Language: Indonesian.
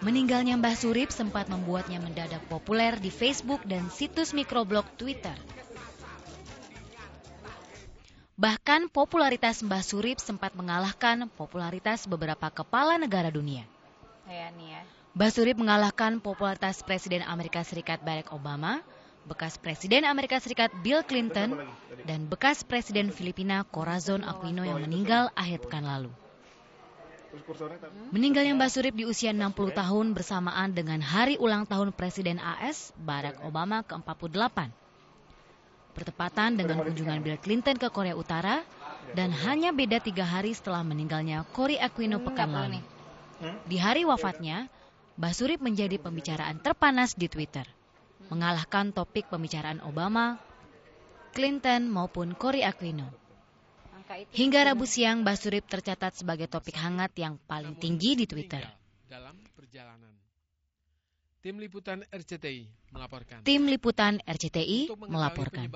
Meninggalnya Mbah Surip sempat membuatnya mendadak populer di Facebook dan situs mikroblog Twitter. Bahkan popularitas Mbah Surip sempat mengalahkan popularitas beberapa kepala negara dunia. Iya ya, Mbah Surip mengalahkan popularitas Presiden Amerika Serikat Barack Obama, bekas Presiden Amerika Serikat Bill Clinton, dan bekas Presiden Filipina Corazon Aquino yang oh, meninggal akhir pekan lalu. Hmm? Meninggalnya Mbak Surip di usia 60 tahun bersamaan dengan hari ulang tahun Presiden AS Barack Obama ke-48. Bertepatan dengan kunjungan Bill Clinton ke Korea Utara ya, dan hanya beda tiga hari setelah meninggalnya Cory Aquino hmm, pekan lalu. Hmm? Di hari wafatnya, Mbak Surip menjadi pembicaraan terpanas di Twitter, mengalahkan topik pembicaraan Obama, Clinton maupun Cory Aquino. Hingga Rabu siang, Basurip tercatat sebagai topik hangat yang paling tinggi di Twitter. Dalam perjalanan. Tim Liputan RCTI melaporkan. Tim Liputan RCTI melaporkan.